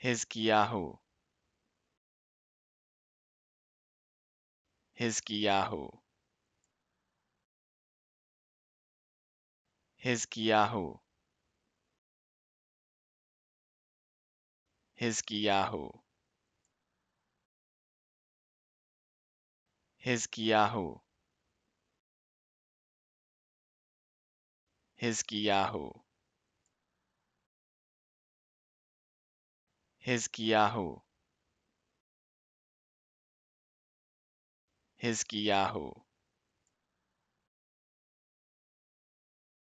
Hizkiyahu Hizkiyahu Hizkiyahu Hizkiyahu Hizkiyahu Hizkiyahu Hizkiyahu. Hizkiyahu.